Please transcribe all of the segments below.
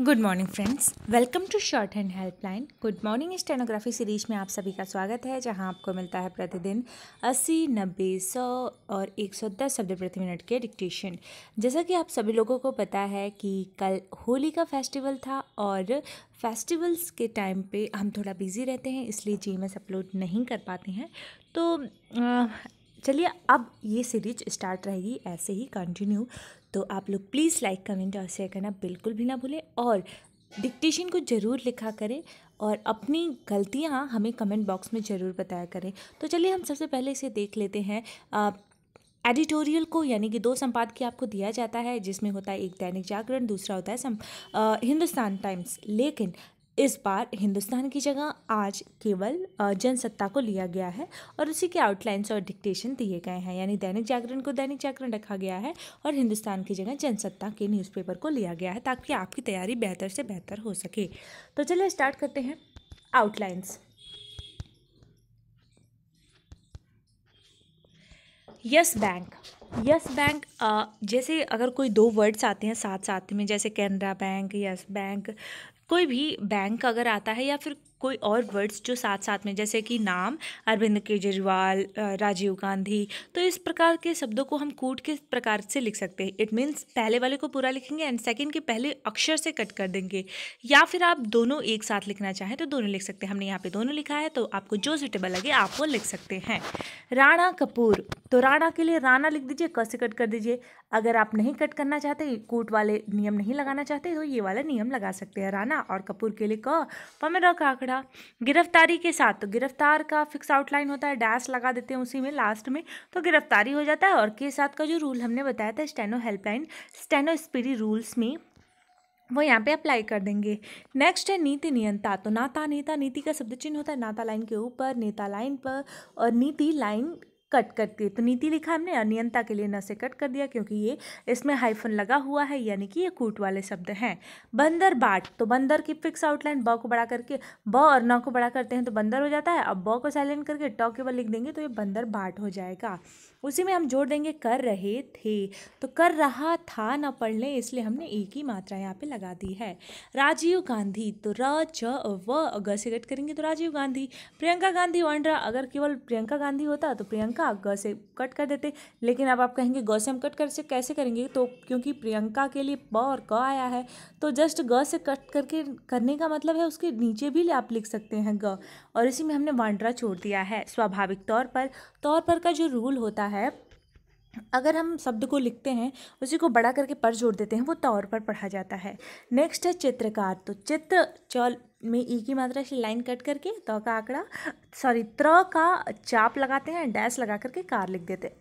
good morning friends welcome to shorthand helpline good morning stenography series में आप सभी का स्वागत है जहां आपको मिलता है प्रतिदिन 80, 90, 100 और 110 शब्द प्रति मिनट के डिक्टेशन जैसा कि आप सभी लोगों को पता है कि कल होली का फेस्टिवल था और फेस्टिवल्स के टाइम पे हम थोड़ा बिज़ी रहते हैं इसलिए जी अपलोड नहीं कर पाते हैं तो आ, चलिए अब ये सीरीज स्टार्ट रहेगी ऐसे ही कंटिन्यू तो आप लोग प्लीज़ लाइक कमेंट और शेयर करना बिल्कुल भी ना भूलें और डिक्टेशन को ज़रूर लिखा करें और अपनी गलतियाँ हमें कमेंट बॉक्स में ज़रूर बताया करें तो चलिए हम सबसे पहले इसे देख लेते हैं एडिटोरियल को यानी कि दो संपादकीय आपको दिया जाता है जिसमें होता है एक दैनिक जागरण दूसरा होता है सम, आ, हिंदुस्तान टाइम्स लेकिन इस बार हिंदुस्तान की जगह आज केवल जनसत्ता को लिया गया है और उसी के आउटलाइंस और डिक्टेशन दिए गए हैं यानी दैनिक जागरण को दैनिक जागरण रखा गया है और हिंदुस्तान की जगह जनसत्ता के न्यूज़पेपर को लिया गया है ताकि आपकी तैयारी बेहतर से बेहतर हो सके तो चलिए स्टार्ट करते हैं outlines Yes Bank Yes Bank जैसे अगर कोई दो वर्ड्स आते हैं साथ साथ में जैसे कैनरा बैंक यस बैंक कोई भी बैंक अगर आता है या फिर कोई और वर्ड्स जो साथ साथ में जैसे कि नाम अरविंद केजरीवाल राजीव गांधी तो इस प्रकार के शब्दों को हम कूट के प्रकार से लिख सकते हैं इट मीन्स पहले वाले को पूरा लिखेंगे एंड सेकेंड के पहले अक्षर से कट कर देंगे या फिर आप दोनों एक साथ लिखना चाहें तो दोनों लिख सकते हैं हमने यहाँ पे दोनों लिखा है तो आपको जो सुटेबल लगे आप वो लिख सकते हैं राणा कपूर तो राणा के लिए राणा लिख दीजिए क से कट कर दीजिए अगर आप नहीं कट करना चाहते कूट वाले नियम नहीं लगाना चाहते तो ये वाला नियम लगा सकते हैं राणा और कपूर के लिए क पमेरा काकड़ा तरह गिरफ्तारी के साथ तो गिरफ्तार का फिक्स आउटलाइन होता है डैश लगा देते हैं उसी में लास्ट में तो गिरफ्तारी हो जाता है और के साथ का जो रूल हमने बताया था steno helpline steno speedy rules में वो यहाँ पे अप्लाई कर देंगे नेक्स्ट है नीति नियंता तो नाता नेता नीति का शब्द चिन्ह होता है नाता लाइन के ऊपर नेता लाइन पर और नीति लाइन कट करती है तो नीति लिखा हमने अनियंता के लिए न से कट कर दिया क्योंकि ये इसमें हाइफन लगा हुआ है यानी कि ये कूट वाले शब्द हैं बंदर बाट तो बंदर की फिक्स आउटलाइन ब को बड़ा करके ब और न को बड़ा करते हैं तो बंदर हो जाता है अब ब को साइलेंट करके टॉ केवल लिख देंगे तो ये बंदर बाट हो जाएगा उसी में हम जोड़ देंगे कर रहे थे तो कर रहा था ना पढ़ लें इसलिए हमने एक ही मात्रा यहाँ पे लगा दी है राजीव गांधी तो र च व ग से कट करेंगे तो राजीव गांधी प्रियंका गांधी वन रहा अगर केवल प्रियंका गांधी होता तो प्रियंका ग से कट कर देते लेकिन अब आप कहेंगे ग से हम कट कर से कैसे करेंगे तो क्योंकि प्रियंका के लिए प और क आया है तो जस्ट ग से कट करके करने का मतलब है उसके नीचे भी आप लिख सकते हैं ग और इसी में हमने वांड्रा छोड़ दिया है स्वाभाविक तौर पर तौर पर का जो रूल होता है है अगर हम शब्द को लिखते हैं उसी को बड़ा करके पर जोड़ देते हैं वो तौर पर पढ़ा जाता है नेक्स्ट है चित्रकार तो चित्र चौल में ई e की मात्रा से लाइन कट करके त का आंकड़ा सॉरी त्र का चाप लगाते हैं डैश लगा करके कार लिख देते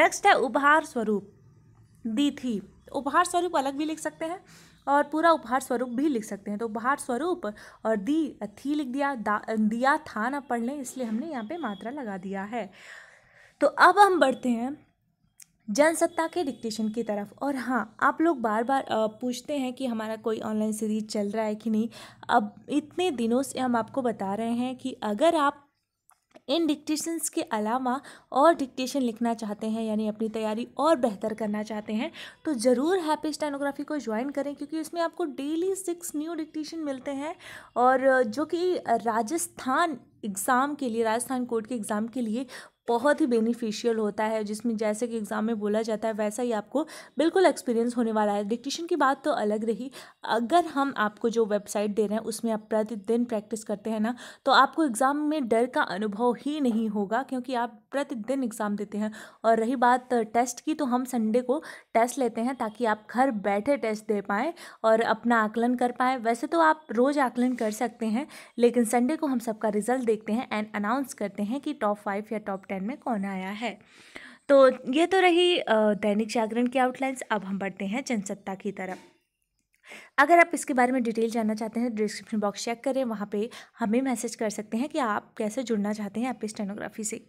नेक्स्ट है उपहार स्वरूप दी थी तो उपहार स्वरूप अलग भी लिख सकते हैं और पूरा उपहार स्वरूप भी लिख सकते हैं तो उपहार स्वरूप और दी थी लिख दिया दिया था ना पढ़ लें इसलिए हमने यहाँ पे मात्रा लगा दिया है तो अब हम बढ़ते हैं जनसत्ता के डिक्टेशन की तरफ और हाँ आप लोग बार बार पूछते हैं कि हमारा कोई ऑनलाइन सीरीज चल रहा है कि नहीं अब इतने दिनों से हम आपको बता रहे हैं कि अगर आप इन डिक्टेशंस के अलावा और डिक्टेशन लिखना चाहते हैं यानी अपनी तैयारी और बेहतर करना चाहते हैं तो ज़रूर हैप्पी स्टेनोग्राफी को ज्वाइन करें क्योंकि इसमें आपको डेली सिक्स न्यू डिक्टेशन मिलते हैं और जो कि राजस्थान एग्ज़ाम के लिए राजस्थान कोर्ट के एग्ज़ाम के लिए बहुत ही बेनिफिशियल होता है जिसमें जैसे कि एग्ज़ाम में बोला जाता है वैसा ही आपको बिल्कुल एक्सपीरियंस होने वाला है डिक्टेशन की बात तो अलग रही अगर हम आपको जो वेबसाइट दे रहे हैं उसमें आप प्रतिदिन प्रैक्टिस करते हैं ना तो आपको एग्ज़ाम में डर का अनुभव ही नहीं होगा क्योंकि आप प्रतिदिन एग्ज़ाम देते हैं और रही बात टेस्ट की तो हम संडे को टेस्ट लेते हैं ताकि आप घर बैठे टेस्ट दे पाएँ और अपना आकलन कर पाएँ वैसे तो आप रोज़ आकलन कर सकते हैं लेकिन संडे को हम सबका रिजल्ट देखते हैं एंड अनाउंस करते हैं कि टॉप फाइव या टॉप टेन में कौन आया है तो ये तो रही दैनिक जागरण की आउटलाइंस अब हम बढ़ते हैं जनसत्ता की तरफ अगर आप इसके बारे में डिटेल जानना चाहते हैं तो डिस्क्रिप्शन बॉक्स चेक करें वहाँ पे हमें मैसेज कर सकते हैं कि आप कैसे जुड़ना चाहते हैं आप स्टेनोग्राफी से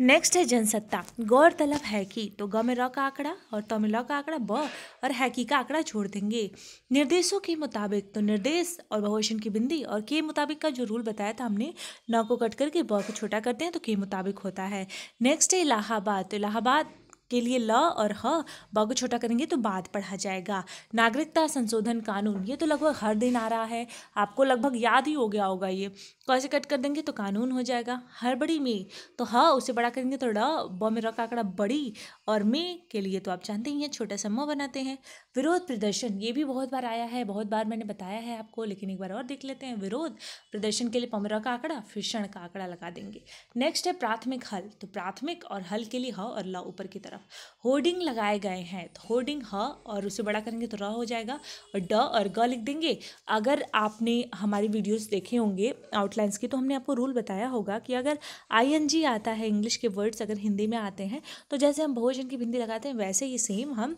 नेक्स्ट है जनसत्ता गौरतलब है कि तो ग में र का आंकड़ा और त में ल का आंकड़ा ब और है की का आंकड़ा छोड़ देंगे निर्देशों के मुताबिक तो निर्देश और बहुवचन की बिंदी और के मुताबिक का जो रूल बताया था हमने न को कट करके ब को छोटा करते हैं तो के मुताबिक होता है नेक्स्ट है इलाहाबाद तो इलाहाबाद के लिए ल और ह ब को छोटा करेंगे तो बाद पढ़ा जाएगा नागरिकता संशोधन कानून ये तो लगभग हर दिन आ रहा है आपको लगभग याद ही हो गया होगा ये कैसे तो से कट कर देंगे तो कानून हो जाएगा हर बड़ी में तो ह हाँ, उसे बड़ा करेंगे तो ड बॉमेरा में आंकड़ा बड़ी और में के लिए तो आप जानते ही हैं छोटा समूह बनाते हैं विरोध प्रदर्शन ये भी बहुत बार आया है बहुत बार मैंने बताया है आपको लेकिन एक बार और देख लेते हैं विरोध प्रदर्शन के लिए पमरा का आंकड़ा फिर क्षण का आंकड़ा लगा देंगे नेक्स्ट है प्राथमिक हल तो प्राथमिक और हल के लिए ह और ल ऊपर की तरफ होर्डिंग लगाए गए हैं तो होर्डिंग ह और उसे बड़ा करेंगे तो र हो जाएगा और ड और ग लिख देंगे अगर आपने हमारी वीडियोज़ देखे होंगे आउट आउटलाइंस की तो हमने आपको रूल बताया होगा कि अगर आई आता है इंग्लिश के वर्ड्स अगर हिंदी में आते हैं तो जैसे हम भोजन की हिंदी लगाते हैं वैसे ही सेम हम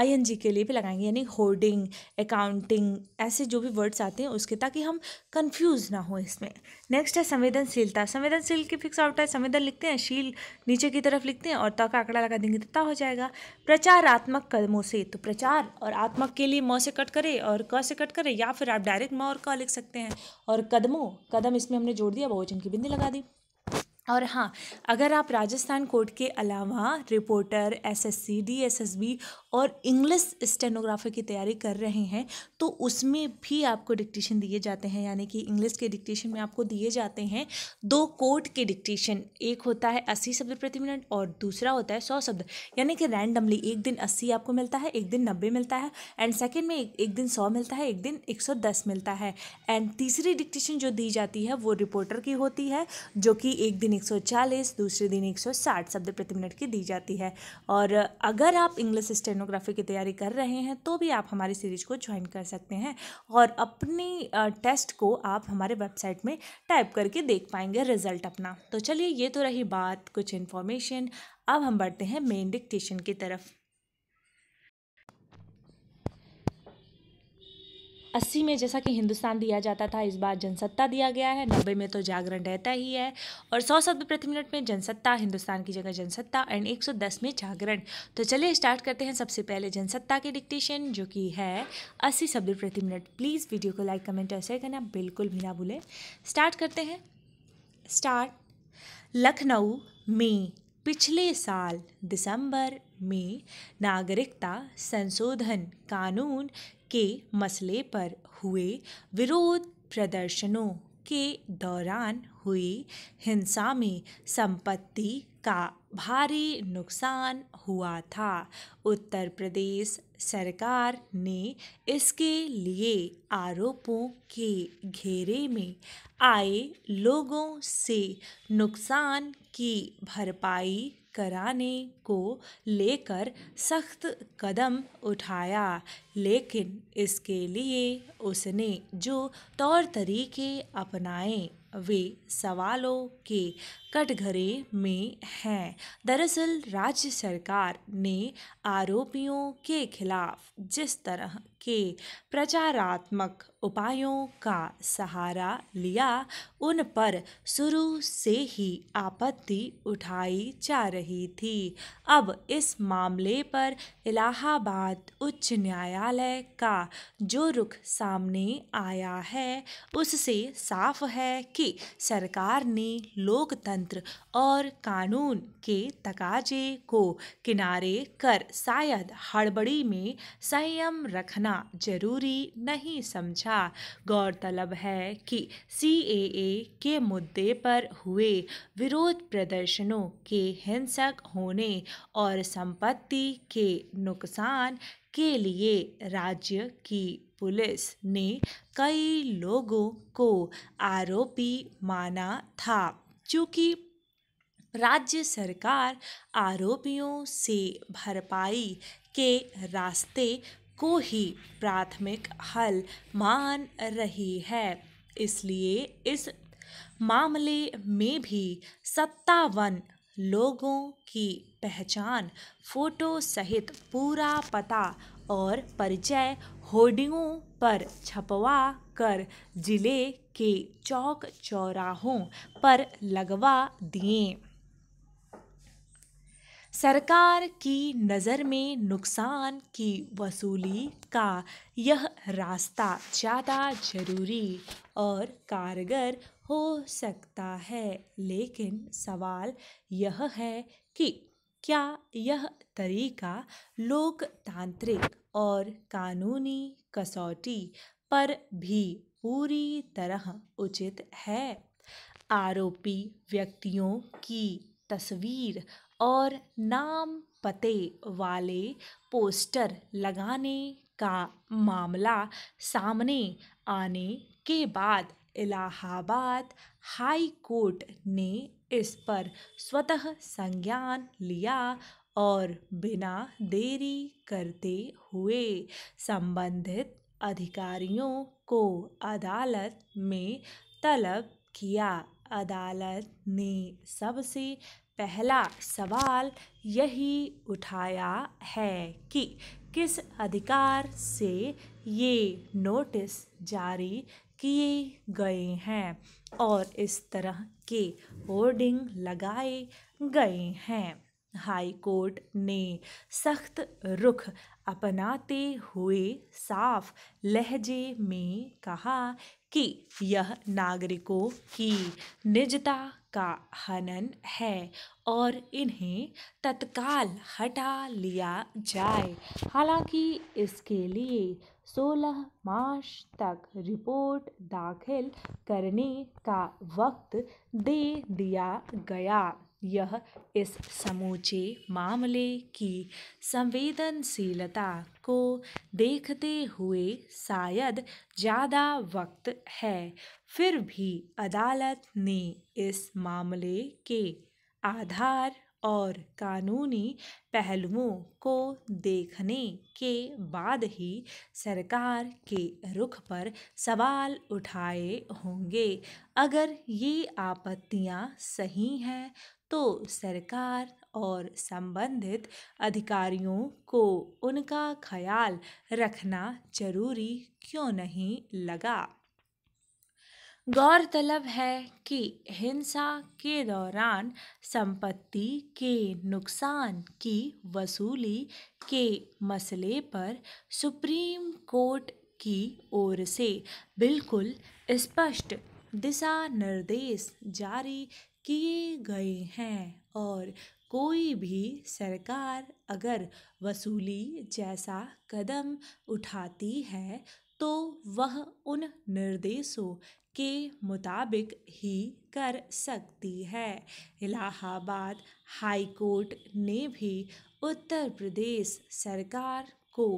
आई के लिए भी लगाएंगे यानी होर्डिंग अकाउंटिंग ऐसे जो भी वर्ड्स आते हैं उसके ताकि हम कन्फ्यूज़ ना हो इसमें नेक्स्ट है संवेदनशीलता संवेदनशील की फिक्स आउट है संवेदन लिखते हैं शील नीचे की तरफ लिखते हैं और त का आंकड़ा लगा देंगे तो ता हो जाएगा प्रचारात्मक कदमों से तो प्रचार और आत्मक के लिए म से कट करें और क से कट करें या फिर आप डायरेक्ट म और क लिख सकते हैं और कदमों कदम हम इसमें हमने जोड़ दिया बहुवचन की बिंदी लगा दी और हाँ अगर आप राजस्थान कोर्ट के अलावा रिपोर्टर एसएससी डीएसएसबी और इंग्लिश स्टेनोग्राफर की तैयारी कर रहे हैं तो उसमें भी आपको डिक्टेशन दिए जाते हैं यानी कि इंग्लिश के डिक्टेशन में आपको दिए जाते हैं दो कोर्ट के डिक्टेशन एक होता है अस्सी शब्द प्रति मिनट और दूसरा होता है सौ शब्द यानी कि रैंडमली एक दिन अस्सी आपको मिलता है एक दिन नब्बे मिलता है एंड सेकेंड में एक, एक दिन सौ मिलता है एक दिन एक सौ दस मिलता है एंड तीसरी डिक्टेशन जो दी जाती है वो रिपोर्टर की होती है जो कि एक दिन एक सौ चालीस दूसरे दिन एक सौ साठ शब्द प्रति मिनट की दी जाती है और अगर आप इंग्लिश स्टेनो सोनोग्राफी की तैयारी कर रहे हैं तो भी आप हमारी सीरीज को ज्वाइन कर सकते हैं और अपनी टेस्ट को आप हमारे वेबसाइट में टाइप करके देख पाएंगे रिजल्ट अपना तो चलिए ये तो रही बात कुछ इन्फॉर्मेशन अब हम बढ़ते हैं मेन डिक्टेशन की तरफ अस्सी में जैसा कि हिंदुस्तान दिया जाता था इस बार जनसत्ता दिया गया है नब्बे में तो जागरण रहता ही है और सौ शब्द प्रति मिनट में जनसत्ता हिंदुस्तान की जगह जनसत्ता एंड एक में जागरण तो चलिए स्टार्ट करते हैं सबसे पहले जनसत्ता के डिक्टेशन जो कि है अस्सी शब्द प्रति मिनट प्लीज़ वीडियो को लाइक कमेंट और शेयर करना बिल्कुल भी ना भूलें स्टार्ट करते हैं स्टार्ट लखनऊ में पिछले साल दिसंबर में नागरिकता संशोधन कानून के मसले पर हुए विरोध प्रदर्शनों के दौरान हुई हिंसा में संपत्ति का भारी नुकसान हुआ था उत्तर प्रदेश सरकार ने इसके लिए आरोपों के घेरे में आए लोगों से नुकसान की भरपाई कराने को लेकर सख्त कदम उठाया लेकिन इसके लिए उसने जो तौर तरीके अपनाए वे सवालों के कटघरे में हैं दरअसल राज्य सरकार ने आरोपियों के खिलाफ जिस तरह के प्रचारात्मक उपायों का सहारा लिया उन पर शुरू से ही आपत्ति उठाई जा रही थी अब इस मामले पर इलाहाबाद उच्च न्यायालय का जो रुख सामने आया है उससे साफ है कि सरकार ने लोकतंत्र और कानून के तकाजे को किनारे कर शायद हड़बड़ी में संयम रखना जरूरी नहीं समझा गौरतलब है कि ए के मुद्दे पर हुए विरोध प्रदर्शनों के हिंसक होने और संपत्ति के नुकसान के लिए राज्य की पुलिस ने कई लोगों को आरोपी माना था चूँकि राज्य सरकार आरोपियों से भरपाई के रास्ते को ही प्राथमिक हल मान रही है इसलिए इस मामले में भी सत्तावन लोगों की पहचान फोटो सहित पूरा पता और परिचय होर्डिंगों पर छपवा कर जिले के चौक चौराहों पर लगवा दिए सरकार की नज़र में नुकसान की वसूली का यह रास्ता ज़्यादा ज़रूरी और कारगर हो सकता है लेकिन सवाल यह है कि क्या यह तरीका लोकतांत्रिक और कानूनी कसौटी पर भी पूरी तरह उचित है आरोपी व्यक्तियों की तस्वीर और नाम पते वाले पोस्टर लगाने का मामला सामने आने के बाद इलाहाबाद हाई कोर्ट ने इस पर स्वतः संज्ञान लिया और बिना देरी करते हुए संबंधित अधिकारियों को अदालत में तलब किया अदालत ने सबसे पहला सवाल यही उठाया है कि किस अधिकार से ये नोटिस जारी किए गए हैं और इस तरह के होर्डिंग लगाए गए हैं हाई कोर्ट ने सख्त रुख अपनाते हुए साफ लहजे में कहा कि यह नागरिकों की निजता का हनन है और इन्हें तत्काल हटा लिया जाए हालांकि इसके लिए सोलह मार्च तक रिपोर्ट दाखिल करने का वक्त दे दिया गया यह इस समूचे मामले की संवेदनशीलता को देखते हुए शायद ज़्यादा वक्त है फिर भी अदालत ने इस मामले के आधार और कानूनी पहलुओं को देखने के बाद ही सरकार के रुख पर सवाल उठाए होंगे अगर ये आपत्तियाँ सही हैं तो सरकार और संबंधित अधिकारियों को उनका ख्याल रखना जरूरी क्यों नहीं लगा गौरतलब है कि हिंसा के दौरान संपत्ति के नुकसान की वसूली के मसले पर सुप्रीम कोर्ट की ओर से बिल्कुल स्पष्ट दिशा निर्देश जारी किए गए हैं और कोई भी सरकार अगर वसूली जैसा कदम उठाती है तो वह उन निर्देशों के मुताबिक ही कर सकती है इलाहाबाद हाई कोर्ट ने भी उत्तर प्रदेश सरकार को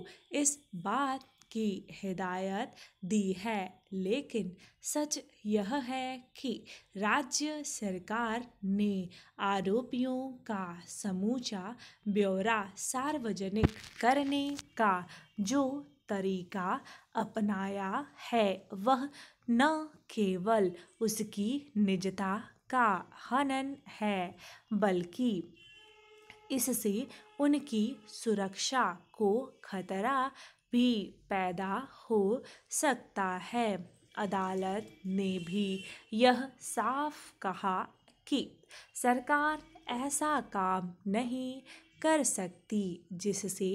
इस बात की हिदायत दी है लेकिन सच यह है कि राज्य सरकार ने आरोपियों का समूचा ब्यौरा सार्वजनिक करने का जो तरीका अपनाया है वह न केवल उसकी निजता का हनन है बल्कि इससे उनकी सुरक्षा को खतरा भी पैदा हो सकता है अदालत ने भी यह साफ कहा कि सरकार ऐसा काम नहीं कर सकती जिससे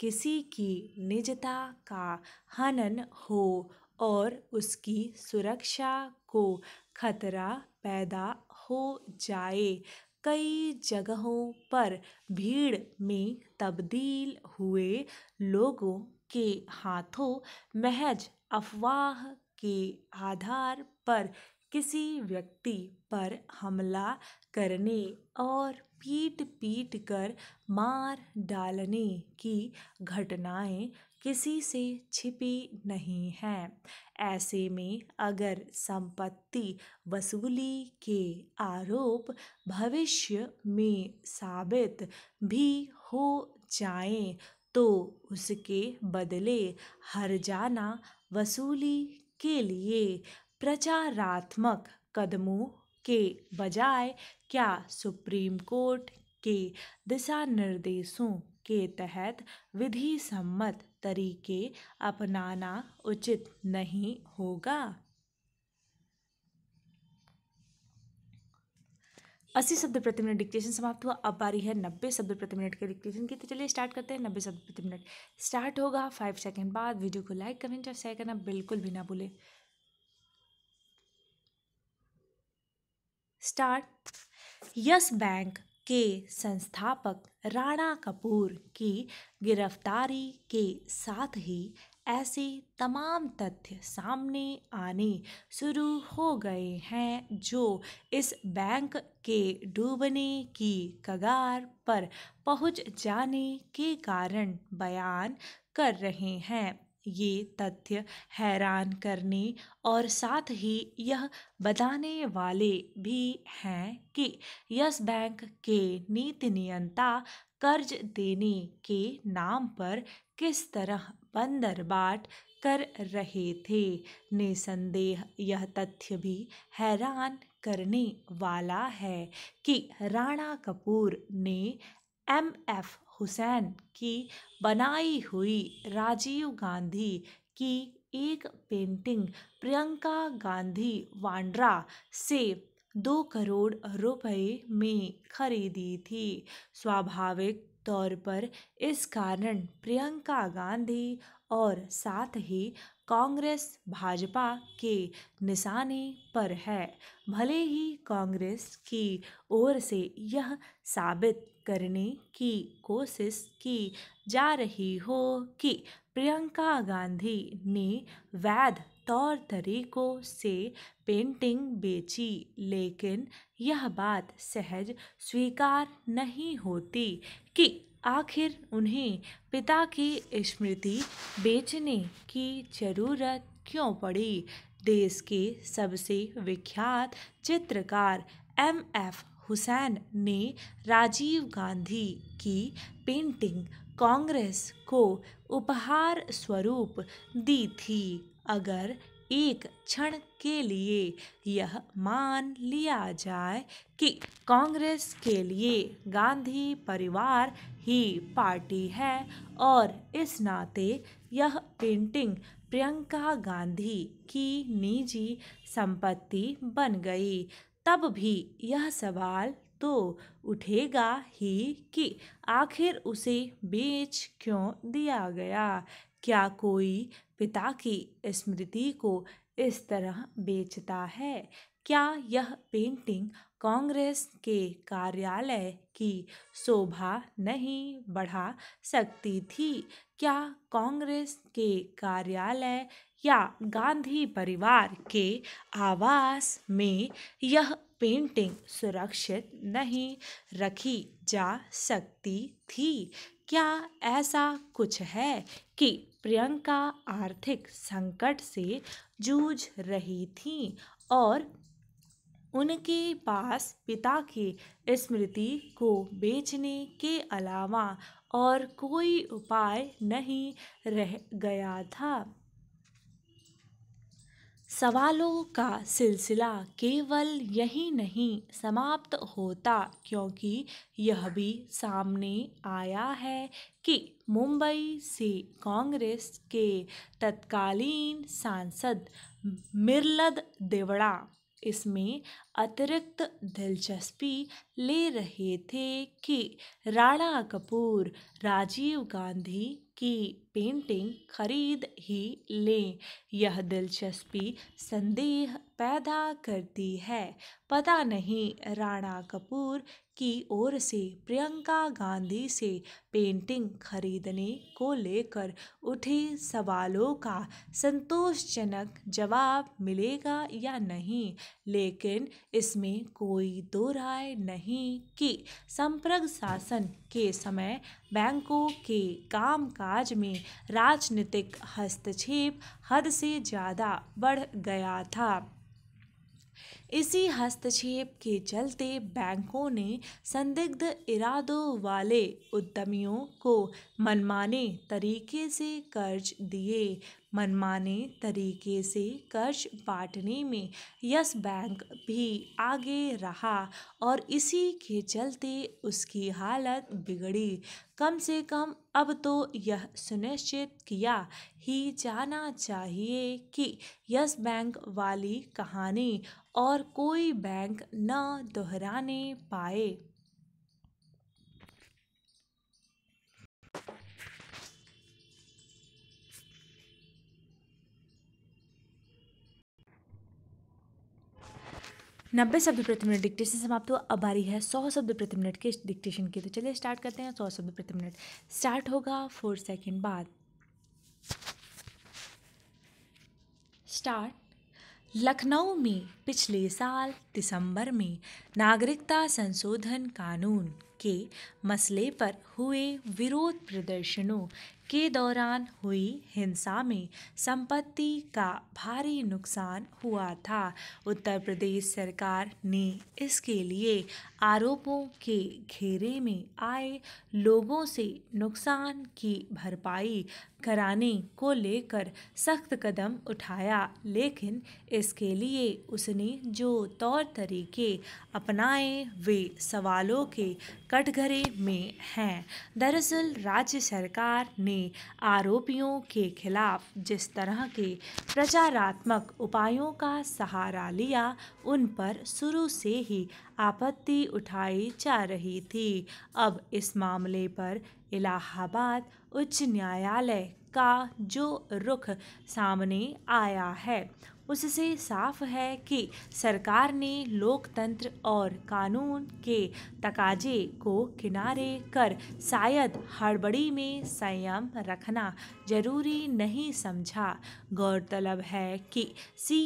किसी की निजता का हनन हो और उसकी सुरक्षा को खतरा पैदा हो जाए कई जगहों पर भीड़ में तब्दील हुए लोगों के हाथों महज अफवाह के आधार पर किसी व्यक्ति पर हमला करने और पीट पीट कर मार डालने की घटनाएं किसी से छिपी नहीं है ऐसे में अगर संपत्ति वसूली के आरोप भविष्य में साबित भी हो जाएं तो उसके बदले हर जाना वसूली के लिए प्रचारात्मक कदमों के बजाय क्या सुप्रीम कोर्ट के दिशा निर्देशों के तहत विधि सम्मत तरीके अपनाना उचित नहीं होगा अस्सी शब्द प्रति मिनट डिक्टेशन समाप्त हुआ अब बारी है नब्बे शब्द प्रति मिनट के डिक्टेशन की तो चलिए स्टार्ट करते हैं नब्बे शब्द प्रति मिनट स्टार्ट होगा फाइव सेकंड बाद वीडियो को लाइक कमेंट और शेयर करना बिल्कुल भी ना भूले स्टार्ट यस बैंक के संस्थापक राणा कपूर की गिरफ्तारी के साथ ही ऐसे तमाम तथ्य सामने आने शुरू हो गए हैं जो इस बैंक के डूबने की कगार पर पहुंच जाने के कारण बयान कर रहे हैं ये तथ्य हैरान करने और साथ ही यह बताने वाले भी हैं कि यस बैंक के नीति नियंता कर्ज देने के नाम पर किस तरह बंदरबाट कर रहे थे निसंदेह यह तथ्य भी हैरान करने वाला है कि राणा कपूर ने एम एफ हुसैन की बनाई हुई राजीव गांधी की एक पेंटिंग प्रियंका गांधी वांड्रा से दो करोड़ रुपए में खरीदी थी स्वाभाविक तौर पर इस कारण प्रियंका गांधी और साथ ही कांग्रेस भाजपा के निशाने पर है भले ही कांग्रेस की ओर से यह साबित करने की कोशिश की जा रही हो कि प्रियंका गांधी ने वैध तौर तरीकों से पेंटिंग बेची लेकिन यह बात सहज स्वीकार नहीं होती कि आखिर उन्हें पिता की स्मृति बेचने की ज़रूरत क्यों पड़ी देश के सबसे विख्यात चित्रकार एम एफ हुसैन ने राजीव गांधी की पेंटिंग कांग्रेस को उपहार स्वरूप दी थी अगर एक क्षण के लिए यह मान लिया जाए कि कांग्रेस के लिए गांधी परिवार ही पार्टी है और इस नाते यह पेंटिंग प्रियंका गांधी की निजी संपत्ति बन गई तब भी यह सवाल तो उठेगा ही कि आखिर उसे बेच क्यों दिया गया क्या कोई पिता की स्मृति को इस तरह बेचता है क्या यह पेंटिंग कांग्रेस के कार्यालय की शोभा नहीं बढ़ा सकती थी क्या कांग्रेस के कार्यालय या गांधी परिवार के आवास में यह पेंटिंग सुरक्षित नहीं रखी जा सकती थी क्या ऐसा कुछ है कि प्रियंका आर्थिक संकट से जूझ रही थी और उनके पास पिता की स्मृति को बेचने के अलावा और कोई उपाय नहीं रह गया था सवालों का सिलसिला केवल यही नहीं समाप्त होता क्योंकि यह भी सामने आया है कि मुंबई से कांग्रेस के तत्कालीन सांसद मिरलद देवड़ा इसमें अतिरिक्त दिलचस्पी ले रहे थे कि राणा कपूर राजीव गांधी की पेंटिंग खरीद ही लें यह दिलचस्पी संदेह पैदा करती है पता नहीं राणा कपूर की ओर से प्रियंका गांधी से पेंटिंग खरीदने को लेकर उठे सवालों का संतोषजनक जवाब मिलेगा या नहीं लेकिन इसमें कोई दो राय नहीं कि संप्रग शासन के समय बैंकों के कामकाज में राजनीतिक हस्तक्षेप हद से ज़्यादा बढ़ गया था इसी हस्तक्षेप के चलते बैंकों ने संदिग्ध इरादों वाले उद्यमियों को मनमाने तरीके से कर्ज दिए मनमाने तरीके से कर्ज बांटने में यस बैंक भी आगे रहा और इसी के चलते उसकी हालत बिगड़ी कम से कम अब तो यह सुनिश्चित किया ही जाना चाहिए कि यस बैंक वाली कहानी और कोई बैंक न दोहराने पाए नब्बे शब्द प्रति मिनट डिक्टेशन समाप्त हुआ अब आ है सौ शब्द प्रति मिनट के डिक्टेशन की तो चलिए स्टार्ट करते हैं सौ शब्द प्रति मिनट स्टार्ट होगा फोर सेकेंड बाद स्टार्ट लखनऊ में पिछले साल दिसंबर में नागरिकता संशोधन कानून के मसले पर हुए विरोध प्रदर्शनों के दौरान हुई हिंसा में संपत्ति का भारी नुकसान हुआ था उत्तर प्रदेश सरकार ने इसके लिए आरोपों के घेरे में आए लोगों से नुकसान की भरपाई कराने को लेकर सख्त कदम उठाया लेकिन इसके लिए उसने जो तौर तरीके अपनाए वे सवालों के कटघरे में हैं दरअसल राज्य सरकार ने में आरोपियों के खिलाफ जिस तरह के प्रचारात्मक उपायों का सहारा लिया उन पर शुरू से ही आपत्ति उठाई जा रही थी अब इस मामले पर इलाहाबाद उच्च न्यायालय का जो रुख सामने आया है उससे साफ है कि सरकार ने लोकतंत्र और कानून के तकाजे को किनारे कर शायद हड़बड़ी में संयम रखना जरूरी नहीं समझा गौरतलब है कि सी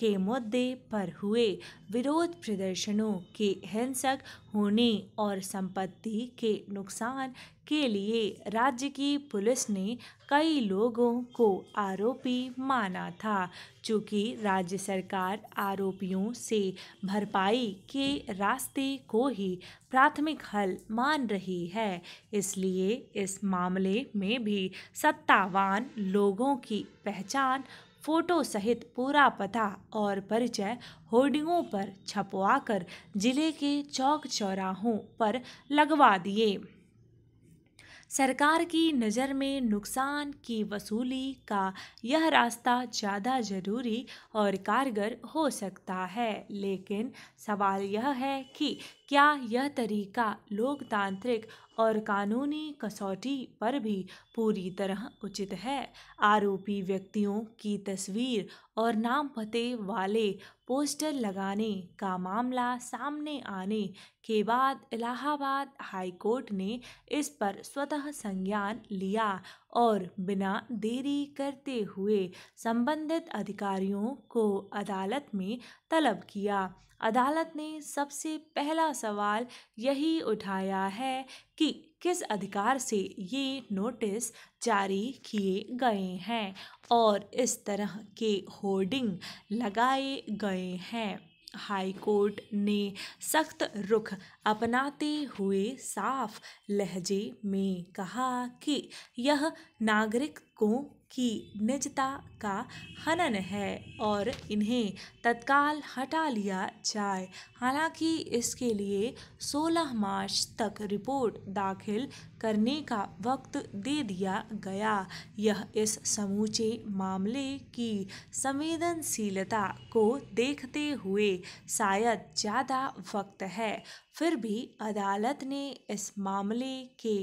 के मुद्दे पर हुए विरोध प्रदर्शनों के हिंसक होने और संपत्ति के नुकसान के लिए राज्य की पुलिस ने कई लोगों को आरोपी माना था चूँकि राज्य सरकार आरोपियों से भरपाई के रास्ते को ही प्राथमिक हल मान रही है इसलिए इस मामले में भी सत्तावान लोगों की पहचान फोटो सहित पूरा पता और परिचय होर्डिंगों पर छपवाकर जिले के चौक चौराहों पर लगवा दिए सरकार की नज़र में नुकसान की वसूली का यह रास्ता ज़्यादा ज़रूरी और कारगर हो सकता है लेकिन सवाल यह है कि क्या यह तरीका लोकतांत्रिक और कानूनी कसौटी पर भी पूरी तरह उचित है आरोपी व्यक्तियों की तस्वीर और नाम पते वाले पोस्टर लगाने का मामला सामने आने के बाद इलाहाबाद हाईकोर्ट ने इस पर स्वतः संज्ञान लिया और बिना देरी करते हुए संबंधित अधिकारियों को अदालत में तलब किया अदालत ने सबसे पहला सवाल यही उठाया है कि किस अधिकार से ये नोटिस जारी किए गए हैं और इस तरह के होर्डिंग लगाए गए हैं हाई कोर्ट ने सख्त रुख अपनाते हुए साफ लहजे में कहा कि यह नागरिक को की निजता का हनन है और इन्हें तत्काल हटा लिया जाए हालांकि इसके लिए 16 मार्च तक रिपोर्ट दाखिल करने का वक्त दे दिया गया यह इस समूचे मामले की संवेदनशीलता को देखते हुए शायद ज़्यादा वक्त है फिर भी अदालत ने इस मामले के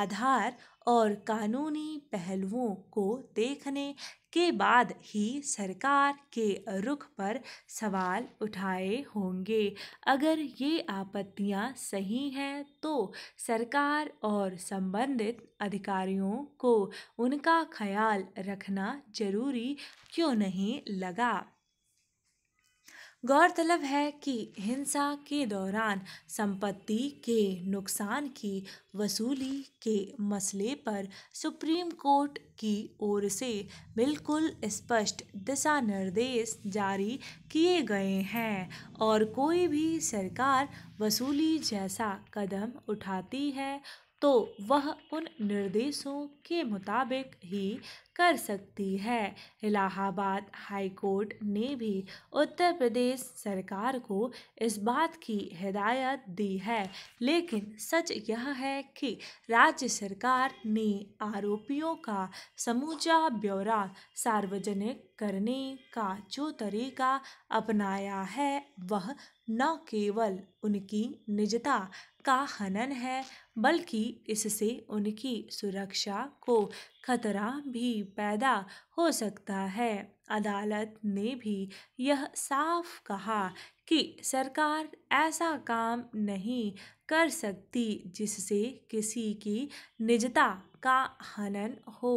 आधार और कानूनी पहलुओं को देखने के बाद ही सरकार के रुख पर सवाल उठाए होंगे अगर ये आपत्तियां सही हैं तो सरकार और संबंधित अधिकारियों को उनका ख्याल रखना जरूरी क्यों नहीं लगा गौरतलब है कि हिंसा के दौरान संपत्ति के नुकसान की वसूली के मसले पर सुप्रीम कोर्ट की ओर से बिल्कुल स्पष्ट दिशा निर्देश जारी किए गए हैं और कोई भी सरकार वसूली जैसा कदम उठाती है तो वह उन निर्देशों के मुताबिक ही कर सकती है इलाहाबाद हाई कोर्ट ने भी उत्तर प्रदेश सरकार को इस बात की हिदायत दी है लेकिन सच यह है कि राज्य सरकार ने आरोपियों का समूचा ब्यौरा सार्वजनिक करने का जो तरीका अपनाया है वह न केवल उनकी निजता का हनन है बल्कि इससे उनकी सुरक्षा को खतरा भी पैदा हो सकता है अदालत ने भी यह साफ कहा कि सरकार ऐसा काम नहीं कर सकती जिससे किसी की निजता का हनन हो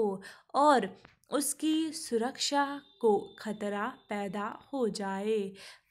और उसकी सुरक्षा को खतरा पैदा हो जाए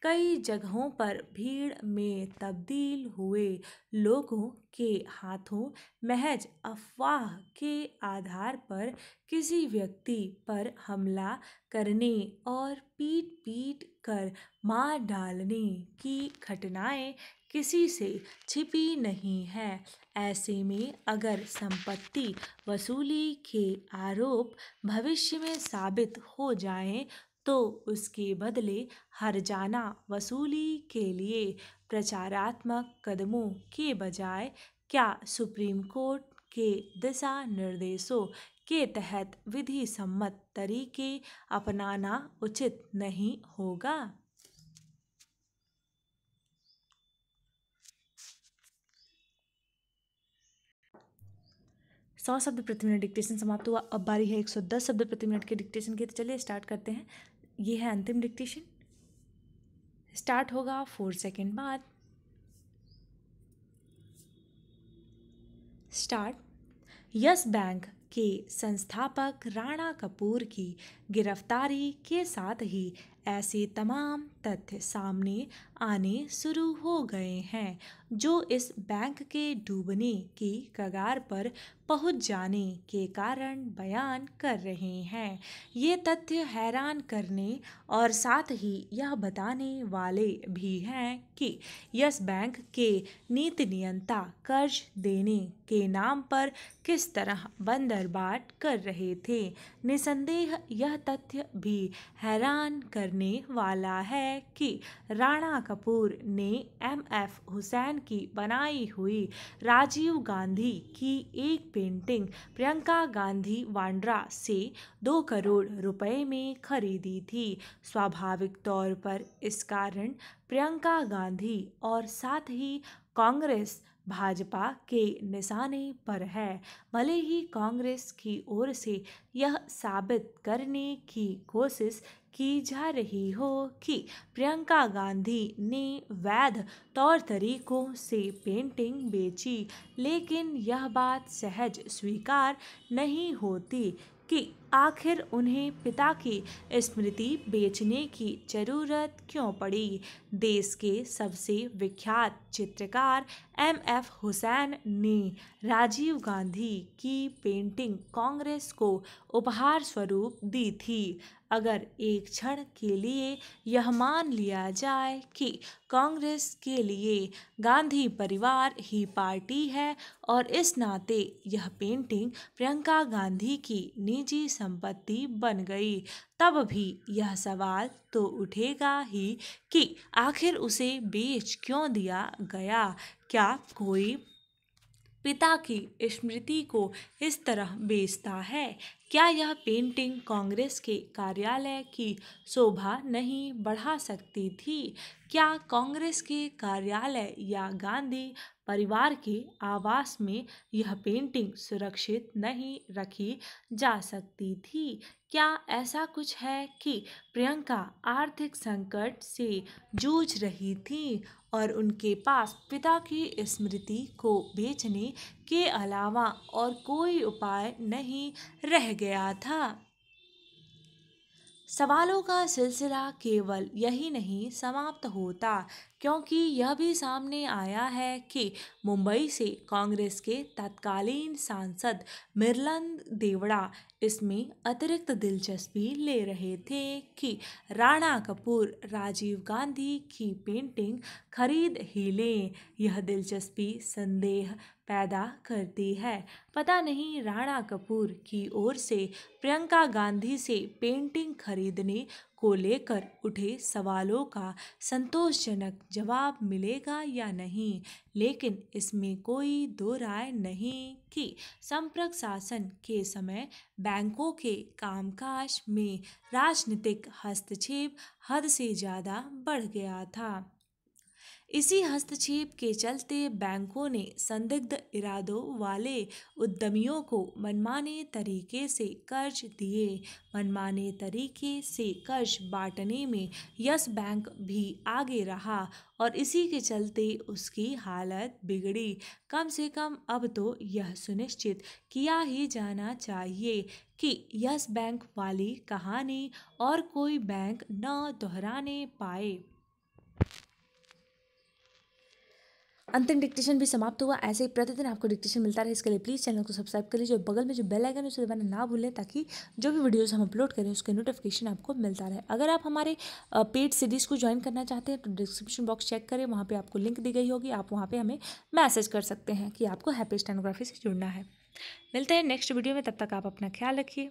कई जगहों पर भीड़ में तब्दील हुए लोगों के हाथों महज अफवाह के आधार पर किसी व्यक्ति पर हमला करने और पीट पीट कर मार डालने की घटनाएं किसी से छिपी नहीं है ऐसे में अगर संपत्ति वसूली के आरोप भविष्य में साबित हो जाएं तो उसके बदले हरजाना वसूली के लिए प्रचारात्मक कदमों के बजाय क्या सुप्रीम कोर्ट के दिशा निर्देशों के तहत विधि सम्मत तरीके अपनाना उचित नहीं होगा सौ शब्द प्रति मिनट डिक्टेशन समाप्त हुआ अब बारी है एक सौ दस शब्द प्रति मिनट के डिक्टेशन की तो चलिए स्टार्ट करते हैं ये है अंतिम डिक्टेशन स्टार्ट होगा फोर सेकेंड बाद स्टार्ट यस बैंक के संस्थापक राणा कपूर की गिरफ्तारी के साथ ही ऐसे तमाम तथ्य सामने आने शुरू हो गए हैं जो इस बैंक के डूबने की कगार पर पहुंच जाने के कारण बयान कर रहे हैं ये तथ्य हैरान करने और साथ ही यह बताने वाले भी हैं कि यस बैंक के नीति नियंता कर्ज देने के नाम पर किस तरह बंदरबाट कर रहे थे निसंदेह यह तथ्य भी हैरान करने वाला है है कि राणा कपूर ने एम एफ हुसैन की बनाई हुई राजीव गांधी की एक पेंटिंग प्रियंका गांधी वांड्रा से दो करोड़ रुपए में खरीदी थी स्वाभाविक तौर पर इस कारण प्रियंका गांधी और साथ ही कांग्रेस भाजपा के निशाने पर है भले ही कांग्रेस की ओर से यह साबित करने की कोशिश की जा रही हो कि प्रियंका गांधी ने वैध तौर तरीकों से पेंटिंग बेची लेकिन यह बात सहज स्वीकार नहीं होती कि आखिर उन्हें पिता की स्मृति बेचने की जरूरत क्यों पड़ी देश के सबसे विख्यात चित्रकार एम एफ हुसैन ने राजीव गांधी की पेंटिंग कांग्रेस को उपहार स्वरूप दी थी अगर एक क्षण के लिए यह मान लिया जाए कि कांग्रेस के लिए गांधी परिवार ही पार्टी है और इस नाते यह पेंटिंग प्रियंका गांधी की निजी संपत्ति बन गई तब भी यह सवाल तो उठेगा ही कि आखिर उसे बेच क्यों दिया गया क्या कोई पिता की स्मृति को इस तरह बेचता है क्या यह पेंटिंग कांग्रेस के कार्यालय की शोभा नहीं बढ़ा सकती थी क्या कांग्रेस के कार्यालय या गांधी परिवार के आवास में यह पेंटिंग सुरक्षित नहीं रखी जा सकती थी क्या ऐसा कुछ है कि प्रियंका आर्थिक संकट से जूझ रही थी और उनके पास पिता की स्मृति को बेचने के अलावा और कोई उपाय नहीं रह गया था सवालों का सिलसिला केवल यही नहीं समाप्त होता क्योंकि यह भी सामने आया है कि मुंबई से कांग्रेस के तत्कालीन सांसद मिरलंद देवड़ा इसमें अतिरिक्त दिलचस्पी ले रहे थे कि राणा कपूर राजीव गांधी की पेंटिंग खरीद ही लें यह दिलचस्पी संदेह पैदा करती है पता नहीं राणा कपूर की ओर से प्रियंका गांधी से पेंटिंग खरीदने को लेकर उठे सवालों का संतोषजनक जवाब मिलेगा या नहीं लेकिन इसमें कोई दो राय नहीं कि संपर्क शासन के समय बैंकों के कामकाज में राजनीतिक हस्तक्षेप हद से ज़्यादा बढ़ गया था इसी हस्तक्षेप के चलते बैंकों ने संदिग्ध इरादों वाले उद्यमियों को मनमाने तरीके से कर्ज दिए मनमाने तरीके से कर्ज बांटने में यस बैंक भी आगे रहा और इसी के चलते उसकी हालत बिगड़ी कम से कम अब तो यह सुनिश्चित किया ही जाना चाहिए कि यस बैंक वाली कहानी और कोई बैंक न दोहराने पाए अंतिम डिक्टेशन भी समाप्त हुआ ऐसे ही प्रतिदिन आपको डिक्टेशन मिलता रहे इसके लिए प्लीज़ चैनल को सब्सक्राइब कर लीजिए और बगल में जो बेल आइकन है उसे दबाना ना भूलें ताकि जो भी वीडियोस हम अपलोड करें उसके नोटिफिकेशन आपको मिलता रहे अगर आप हमारे पेड सीरीज़ को ज्वाइन करना चाहते हैं तो डिस्क्रिप्शन बॉक्स चेक करें वहाँ पर आपको लिंक दी गई होगी आप वहाँ पर हमें मैसेज कर सकते हैं कि आपको हैप्पी स्टेनोग्राफी से जुड़ना है मिलते हैं नेक्स्ट वीडियो में तब तक आप अपना ख्याल रखिए